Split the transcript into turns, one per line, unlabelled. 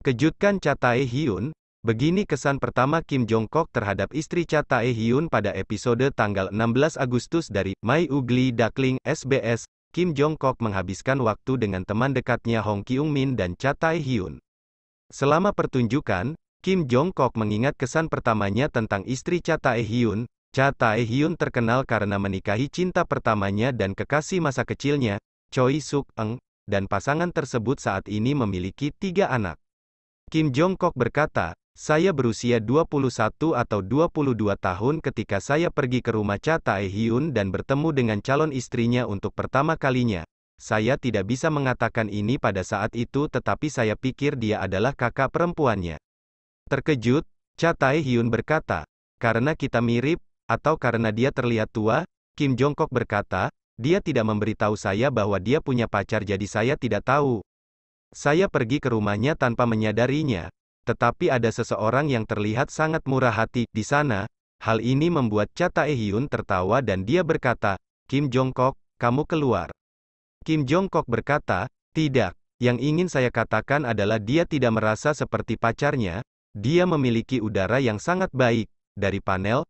Kejutkan Cha Tae-hyun, begini kesan pertama Kim Jong-kok terhadap istri Cha Tae-hyun pada episode tanggal 16 Agustus dari My Ugly Duckling SBS. Kim Jong-kok menghabiskan waktu dengan teman dekatnya Hong Kyung-min dan Cha Tae-hyun. Selama pertunjukan, Kim Jong-kok mengingat kesan pertamanya tentang istri Cha Tae-hyun. Cha Tae-hyun terkenal karena menikahi cinta pertamanya dan kekasih masa kecilnya, Choi suk Eng, dan pasangan tersebut saat ini memiliki tiga anak. Kim Jongkok berkata, saya berusia 21 atau 22 tahun ketika saya pergi ke rumah Cha Tae-hyun dan bertemu dengan calon istrinya untuk pertama kalinya. Saya tidak bisa mengatakan ini pada saat itu tetapi saya pikir dia adalah kakak perempuannya. Terkejut, Cha Tae-hyun berkata, karena kita mirip, atau karena dia terlihat tua, Kim Jongkok berkata, dia tidak memberitahu saya bahwa dia punya pacar jadi saya tidak tahu. Saya pergi ke rumahnya tanpa menyadarinya, tetapi ada seseorang yang terlihat sangat murah hati di sana. Hal ini membuat Cha Hyun tertawa dan dia berkata, "Kim Jongkok, kamu keluar." Kim Jongkok berkata, "Tidak, yang ingin saya katakan adalah dia tidak merasa seperti pacarnya, dia memiliki udara yang sangat baik." Dari panel